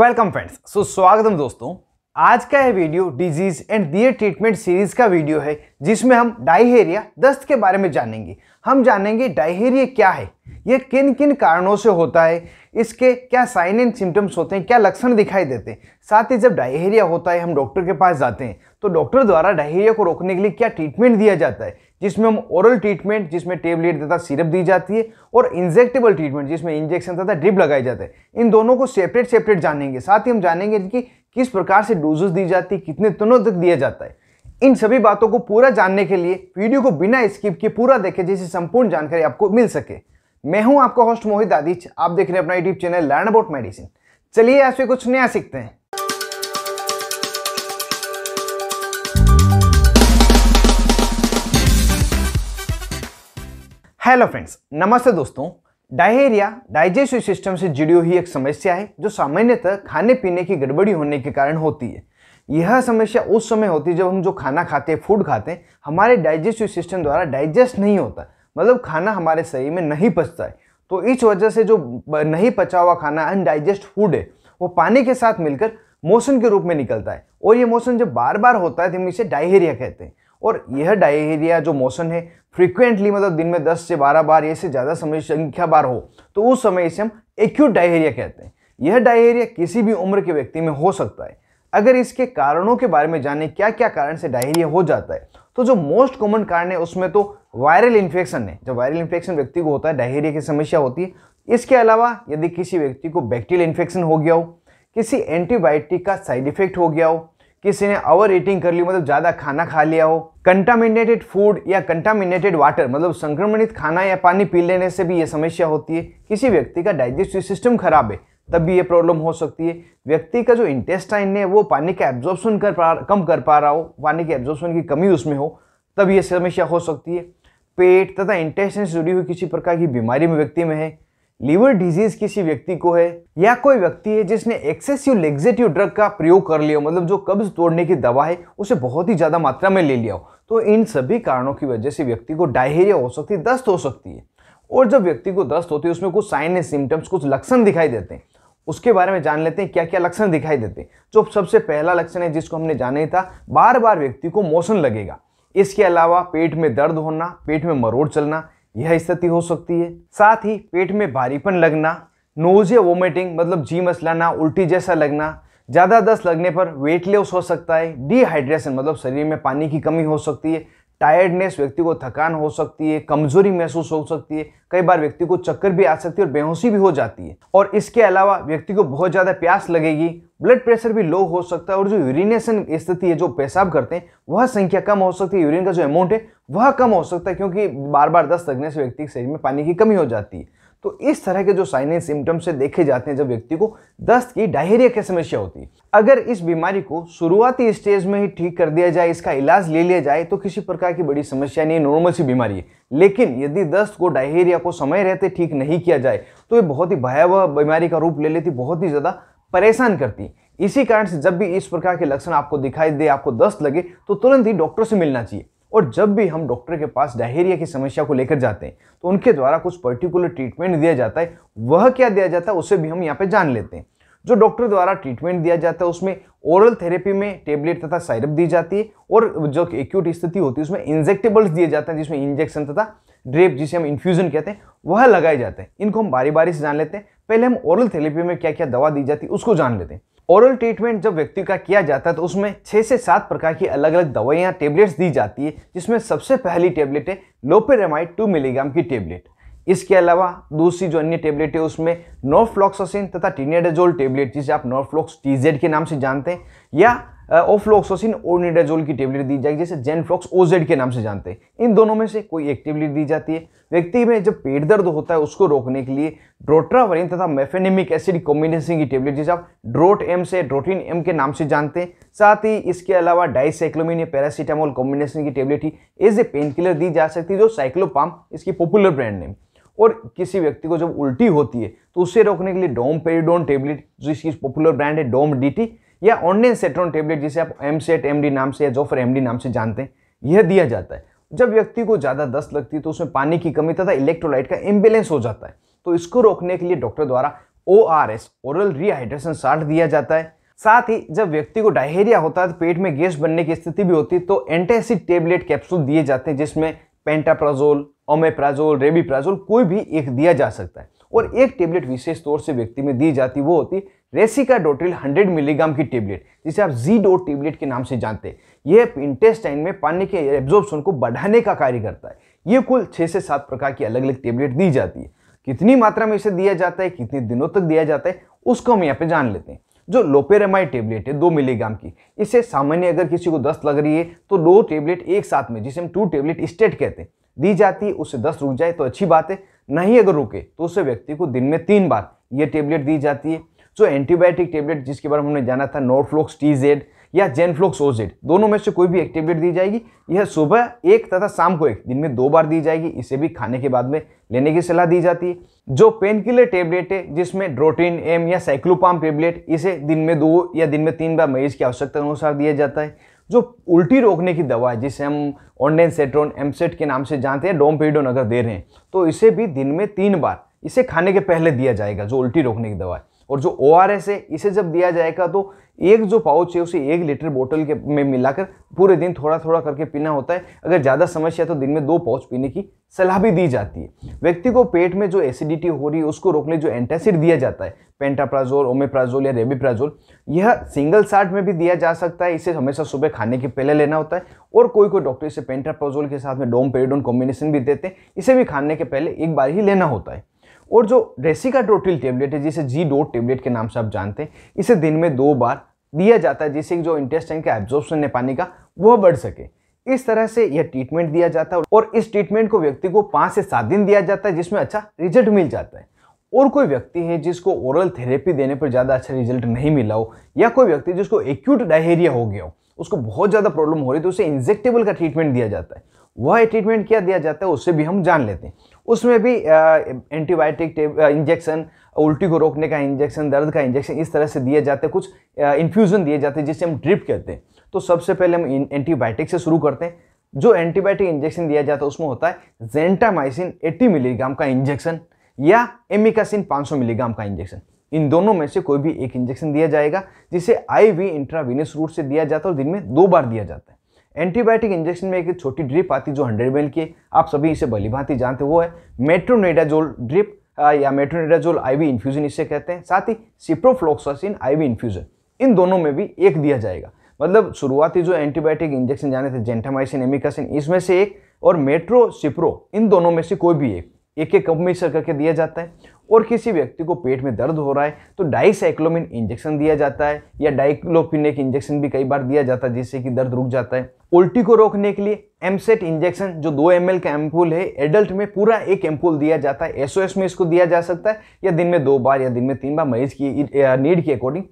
welcome friends so स्वागतम दोस्तों आज का यह video disease and their treatment series का वीडियो है जिसमें हम डायहेरिया दस्त के बारे में जानेंगे हम जानेंगे डायहेरिया क्या है यह किन किन कारणों से होता है इसके क्या साइन एंड सिम्टम्स होते हैं क्या लक्षण दिखाई देते हैं साथ ही जब डायहेरिया होता है हम डॉक्टर के पास जाते हैं तो डॉक्टर द्वारा डायहेरिया को रोकने के लिए क्या ट्रीटमेंट दिया जाता है जिसमें हम ओरल ट्रीटमेंट जिसमें टेबलेट तथा सिरप दी जाती है और इंजेक्टेबल ट्रीटमेंट जिसमें इंजेक्शन तथा ड्रिप लगाए जाते हैं इन दोनों को सेपरेट सेपरेट जानेंगे साथ ही हम जानेंगे कि किस प्रकार से डोजेस दी जाती है कितने दिनों तक दिया जाता है इन सभी बातों को पूरा जानने के लिए वीडियो को बिना स्किप किए पूरा देखें जिससे संपूर्ण जानकारी आपको मिल सके मैं हूं आपका होस्ट मोहित आदिच आप देख रहे हैं अपना YouTube channel learn about medicine चलिए ऐसे कुछ नया सीखते हैं हेलो फ्रेंड्स नमस्ते दोस्तों डायरिया डाइजेस्टिव सिस्टम से जुड़ी हुई एक समस्या है जो सामान्यतः खाने पीने की गड़बड़ी होने के कारण होती है यह समस्या उस समय होती है जब हम जो खाना खाते हैं फूड खाते हैं हमारे डाइजेस्टिव सिस्टम द्वारा डाइजेस्ट नहीं होता मतलब खाना हमारे शरीर में नहीं पचता है तो इस वजह से जो नहीं पचा हुआ खाना अनडाइजेस्ट फूड है वो पानी के साथ मिलकर मोशन के रूप में निकलता है और ये मोशन जब बार बार होता है तो हम इसे डायहेरिया कहते हैं और यह डायरिया जो मोशन है फ्रीक्वेंटली मतलब दिन में 10 से 12 बार या इससे ज़्यादा समय संख्या बार हो तो उस समय इसे हम एक्यूट डायरिया कहते हैं यह डायरिया किसी भी उम्र के व्यक्ति में हो सकता है अगर इसके कारणों के बारे में जाने क्या क्या कारण से डायरिया हो जाता है तो जो मोस्ट कॉमन कारण है उसमें तो वायरल इन्फेक्शन है जब वायरल इन्फेक्शन व्यक्ति को होता है डायरिया की समस्या होती है इसके अलावा यदि किसी व्यक्ति को बैक्टीरियल इन्फेक्शन हो गया हो किसी एंटीबायोटिक का साइड इफेक्ट हो गया हो किसी ने ओवर ईटिंग कर ली मतलब ज़्यादा खाना खा लिया हो कंटामिनेटेड फूड या कंटामिनेटेड वाटर मतलब संक्रमणित खाना या पानी पी लेने से भी ये समस्या होती है किसी व्यक्ति का डाइजेस्टिव सिस्टम खराब है तब भी ये प्रॉब्लम हो सकती है व्यक्ति का जो इंटेस्टाइन है वो पानी का एब्जॉर्प्शन कर पा कम कर पा रहा हो पानी के एब्जॉर्प्शन की कमी उसमें हो तब ये समस्या हो सकती है पेट तथा इंटेस्टाइन से जुड़ी हुई किसी प्रकार की बीमारी में व्यक्ति में है लीवर डिजीज किसी व्यक्ति को है या कोई व्यक्ति है जिसने एक्सेसिव लेग्जेटिव ड्रग का प्रयोग कर लिया मतलब जो कब्ज तोड़ने की दवा है उसे बहुत ही ज़्यादा मात्रा में ले लिया हो तो इन सभी कारणों की वजह से व्यक्ति को डायहेरिया हो सकती है दस्त हो सकती है और जब व्यक्ति को दस्त होती है उसमें कुछ साइन एंड सिम्टम्स कुछ लक्षण दिखाई देते हैं उसके बारे में जान लेते हैं क्या क्या लक्षण दिखाई देते हैं जो सबसे पहला लक्षण है जिसको हमने जाना ही था बार बार व्यक्ति को मोशन लगेगा इसके अलावा पेट में दर्द होना पेट में मरोड़ चलना यह स्थिति हो सकती है साथ ही पेट में भारीपन लगना नोजिया वोमिटिंग मतलब जी मसलाना उल्टी जैसा लगना ज़्यादा दस्त लगने पर वेट लॉस हो सकता है डिहाइड्रेशन मतलब शरीर में पानी की कमी हो सकती है टायर्डनेस व्यक्ति को थकान हो सकती है कमजोरी महसूस हो सकती है कई बार व्यक्ति को चक्कर भी आ सकती है और बेहोशी भी हो जाती है और इसके अलावा व्यक्ति को बहुत ज़्यादा प्यास लगेगी ब्लड प्रेशर भी लो हो सकता है और जो यूरिनेशन स्थिति है जो पेशाब करते हैं वह संख्या कम हो सकती है यूरिन का जो अमाउंट है वह कम हो सकता है क्योंकि बार बार दस्त लगने से व्यक्ति के शरीर में पानी की कमी हो जाती है तो इस तरह के जो साइन एंड सिम्टम्स से देखे जाते हैं जब व्यक्ति को दस्त की डायरिया की समस्या होती है अगर इस बीमारी को शुरुआती स्टेज में ही ठीक कर दिया जाए इसका इलाज ले लिया जाए तो किसी प्रकार की बड़ी समस्या नहीं नॉर्मल सी बीमारी है लेकिन यदि दस्त को डायरिया को समय रहते ठीक नहीं किया जाए तो ये बहुत ही भयावह बीमारी का रूप ले लेती बहुत ही ज़्यादा परेशान करती इसी कारण से जब भी इस प्रकार के लक्षण आपको दिखाई दे आपको दस्त लगे तो तुरंत ही डॉक्टर से मिलना चाहिए और जब भी हम डॉक्टर के पास डायरिया की समस्या को लेकर जाते हैं तो उनके द्वारा कुछ पर्टिकुलर ट्रीटमेंट दिया जाता है वह क्या दिया जाता है उसे भी हम यहाँ पर जान लेते हैं जो डॉक्टर द्वारा ट्रीटमेंट दिया जाता है उसमें ओरल थेरेपी में टेबलेट तथा साइरप दी जाती है और जो एक्यूट स्थिति होती है उसमें इंजेक्टेबल्स दिए जाते हैं जिसमें इंजेक्शन तथा ड्रेप जिसे हम इन्फ्यूजन कहते हैं वह लगाए जाते हैं इनको हम बारी बारी से जान लेते हैं पहले हम ओरल थेरेपी में क्या क्या दवा दी जाती है उसको जान लेते हैं ओरल ट्रीटमेंट जब व्यक्ति का किया जाता है तो उसमें छः से सात प्रकार की अलग अलग दवाइयाँ टेबलेट्स दी जाती है जिसमें सबसे पहली टेबलेट है लोपेरामाइड टू मिलीग्राम की टेबलेट इसके अलावा दूसरी जो अन्य टेबलेट है उसमें नोफ्लॉक्सोसिन तथा टीनेडाजोल टेबलेट जिसे आप नोफ्लॉक्स टीजेड के नाम से जानते हैं या ओफ्लोक्सोसिन निडाजोल की टेबलेट दी जाएगी जैसे जेनफ्लॉक्स ओजेड के नाम से जानते हैं इन दोनों में से कोई एक टेबलेट दी जाती है व्यक्ति में जब पेट दर्द होता है उसको रोकने के लिए ड्रोट्रावरिन तथा मेफेनेमिक एसिड कॉम्बिनेशन की टेबलेट जिसे आप ड्रोट एम से ड्रोटिन एम के नाम से जानते हैं साथ ही इसके अलावा डाइसाइक्लोमिन या पैरासीटामोल कॉम्बिनेशन की टेबलेट ही एज ए पेन किलर दी जा सकती है जो साइक्लोपाम इसकी पॉपुलर ब्रांड नेम और किसी व्यक्ति को जब उल्टी होती है तो उससे रोकने के लिए डोम पेरीडोन टेबलेट जो इसकी पॉपुलर ब्रांड है डोम डीटी या ऑनलाइन सेट्रोन टेबलेट जिसे आप एम सेट एम नाम से या जोफर एम नाम से जानते हैं यह दिया जाता है जब व्यक्ति को ज़्यादा दस्त लगती है तो उसमें पानी की कमी तथा इलेक्ट्रोलाइट का इम्बेलेंस हो जाता है तो इसको रोकने के लिए डॉक्टर द्वारा O R S oral rehydration salt दिया जाता है साथ ही जब व्यक्ति को डायहेरिया होता है तो पेट में गैस बनने की स्थिति भी होती है तो एंटेसिड टेबलेट कैप्सूल दिए जाते हैं जिसमें पेंटाप्राजोल ओमेप्राजोल रेबीप्राजोल कोई भी एक दिया जा सकता है और एक टेबलेट विशेष तौर से व्यक्ति में दी जाती वो होती रेसिका डोट्रिल 100 मिलीग्राम की टेबलेट जिसे आप जी डो टेबलेट के नाम से जानते हैं यह इंटेस्टाइन में पानी के एब्जॉर्बन को बढ़ाने का कार्य करता है ये कुल छः से सात प्रकार की अलग अलग टेबलेट दी जाती है कितनी मात्रा में इसे दिया जाता है कितने दिनों तक दिया जाता है उसको हम यहाँ पे जान लेते हैं जो लोपेरामाइड टेबलेट है दो मिलीग्राम की इसे सामान्य अगर किसी को दस्त लग रही है तो दो टेबलेट एक साथ में जिसे हम टू टेबलेट स्टेट कहते हैं दी जाती है उससे दस्त रुक जाए तो अच्छी बात है नहीं अगर रुके तो उसे व्यक्ति को दिन में तीन बार ये टेबलेट दी जाती है जो एंटीबायोटिक टेबलेट जिसके बारे में हमने जाना था नोरफ्लोक्स टी जेड या जेनफ्लोक्स ओजेड दोनों में से कोई भी एक टेबलेट दी जाएगी यह सुबह एक तथा शाम को एक दिन में दो बार दी जाएगी इसे भी खाने के बाद में लेने की सलाह दी जाती है जो पेन किलर टेबलेट है जिसमें ड्रोटीन एम या साइक्लोपाम टेबलेट इसे दिन में दो या दिन में तीन बार मरीज की आवश्यकता अनुसार दिया जाता है जो उल्टी रोकने की दवा है जिसे हम ऑनडेन सेट्रोन एमसेट के नाम से जानते हैं डोमपेडोन अगर दे रहे हैं तो इसे भी दिन में तीन बार इसे खाने के पहले दिया जाएगा जो उल्टी रोकने की दवा है और जो ओ आर एस है इसे जब दिया जाएगा तो एक जो पाउच है उसे एक लीटर बोतल के में मिलाकर पूरे दिन थोड़ा थोड़ा करके पीना होता है अगर ज़्यादा समस्या है तो दिन में दो पाउच पीने की सलाह भी दी जाती है व्यक्ति को पेट में जो एसिडिटी हो रही है उसको रोकने जो एंटासिड दिया जाता है पेंटाप्राजोल ओमेप्राजोल या रेबीप्राजोल यह सिंगल साट में भी दिया जा सकता है इसे हमेशा सुबह खाने के पहले लेना होता है और कोई कोई डॉक्टर इसे पेंटाप्राजोल के साथ में डोम पेडोन कॉम्बिनेशन भी देते हैं इसे भी खाने के पहले एक बार ही लेना होता है और जो डोटिल टेबलेट है जिसे जी डोट टेबलेट के नाम से आप जानते हैं इसे दिन में दो बार दिया जाता है जिससे जो इंटेस्टाइन का एब्जॉर्प्शन है पानी का वह बढ़ सके इस तरह से यह ट्रीटमेंट दिया जाता है और इस ट्रीटमेंट को व्यक्ति को पाँच से सात दिन दिया जाता है जिसमें अच्छा रिजल्ट मिल जाता है और कोई व्यक्ति है जिसको ओरल थेरेपी देने पर ज़्यादा अच्छा रिजल्ट नहीं मिला हो या कोई व्यक्ति जिसको एक्यूट डायरिया हो गया हो उसको बहुत ज़्यादा प्रॉब्लम हो रही तो उसे इंजेक्टेबल का ट्रीटमेंट दिया जाता है वह ट्रीटमेंट क्या दिया जाता है उससे भी हम जान लेते हैं उसमें भी एंटीबायोटिक इंजेक्शन उल्टी को रोकने का इंजेक्शन दर्द का इंजेक्शन इस तरह से दिए जाते कुछ इन्फ्यूज़न दिए जाते हैं जिसे हम ड्रिप कहते हैं तो सबसे पहले हम एंटीबायोटिक से शुरू करते हैं जो एंटीबायोटिक इंजेक्शन दिया जाता है उसमें होता है जेंटामाइसिन 80 मिलीग्राम का इंजेक्शन या एमिकासिन 500 मिलीग्राम का इंजेक्शन इन दोनों में से कोई भी एक इंजेक्शन दिया जाएगा जिसे आईवी इंट्रावीनस रूट से दिया जाता है और दिन में दो बार दिया जाता है एंटीबायोटिक इंजेक्शन में एक छोटी ड्रिप आती जो हंड्रेड एम की आप सभी इसे भली भांति जानते वो है मेट्रोनेडाजोल ड्रिप या मेट्रोनेडाजोल आईवी इन्फ्यूजन इसे कहते हैं साथ ही सिप्रोफ्लोक्सासिन आईवी इन्फ्यूजन इन दोनों में भी एक दिया जाएगा मतलब शुरुआती जो एंटीबायोटिक इंजेक्शन जाने थे जेंटामाइसिन एमिकासिन इसमें से एक और मेट्रो सिप्रो इन दोनों में से कोई भी एक एक एक कप मिक्सर करके दिया जाता है और किसी व्यक्ति को पेट में दर्द हो रहा है तो डाइसाइक्लोमिन इंजेक्शन दिया जाता है या एक इंजेक्शन भी कई बार दिया जाता है जिससे कि दर्द रुक जाता है उल्टी को रोकने के लिए एमसेट इंजेक्शन जो दो एम का एम्पूल है एडल्ट में पूरा एक एम्पूल दिया जाता है एसओएस में इसको दिया जा सकता है या दिन में दो बार या दिन में तीन बार मरीज की नीड के अकॉर्डिंग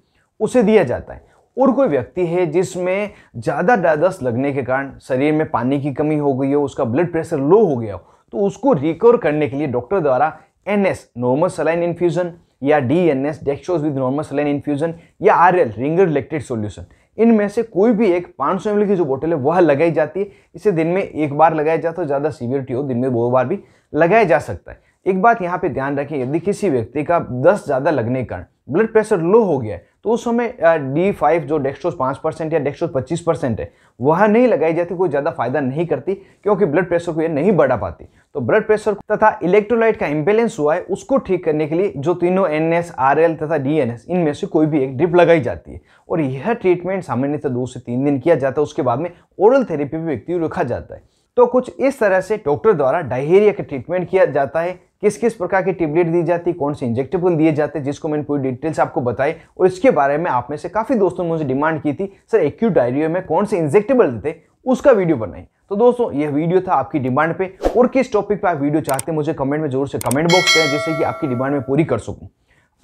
उसे दिया जाता है और कोई व्यक्ति है जिसमें ज़्यादा डायदस लगने के कारण शरीर में पानी की कमी हो गई हो उसका ब्लड प्रेशर लो हो गया हो तो उसको रिकवर करने के लिए डॉक्टर द्वारा N S normal saline infusion या D N S dextrose with normal saline infusion या R L Ringer lactate solution इनमें से कोई भी एक 500 सौ की जो बोतल है वह लगाई जाती है इसे दिन में एक बार लगाया जाता है ज़्यादा सीवियरिटी हो दिन में दो बार भी लगाया जा सकता है एक बात यहाँ पर ध्यान रखें यदि किसी व्यक्ति का दस ज़्यादा लगने के कारण ब्लड प्रेशर लो हो गया है तो उस समय डी फाइव जो डेक्स्ट्रोज पाँच परसेंट या डेक्स्ट्रोज पच्चीस परसेंट है वह नहीं लगाई जाती कोई ज़्यादा फायदा नहीं करती क्योंकि ब्लड प्रेशर को ये नहीं बढ़ा पाती तो ब्लड प्रेशर तथा इलेक्ट्रोलाइट का इम्बेलेंस हुआ है उसको ठीक करने के लिए जो तीनों एन एस आर एल तथा डी एन एस इनमें से कोई भी एक ड्रिप लगाई जाती है और यह ट्रीटमेंट सामान्यतः दो से तीन दिन किया जाता है उसके बाद में ओरल थेरेपी भी व्यक्ति रखा जाता है तो कुछ इस तरह से डॉक्टर द्वारा डायहेरिया का ट्रीटमेंट किया जाता है किस किस प्रकार की टेबलेट दी जाती है कौन से इंजेक्टेबल दिए जाते हैं जिसको मैंने पूरी डिटेल्स आपको बताई और इसके बारे में आप में से काफ़ी दोस्तों ने मुझे डिमांड की थी सर एक्यूट डायरिया में कौन से इंजेक्टेबल देते उसका वीडियो बनाए तो दोस्तों यह वीडियो था आपकी डिमांड पे और किस टॉपिक पर आप वीडियो चाहते हैं मुझे कमेंट में जरूर से कमेंट बॉक्स करें जिससे कि आपकी डिमांड में पूरी कर सकूँ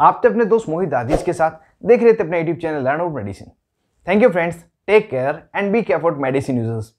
आप तो अपने दोस्त मोहित दादीज के साथ देख रहे थे अपना YouTube channel learn out medicine thank you friends take care and be for medicine users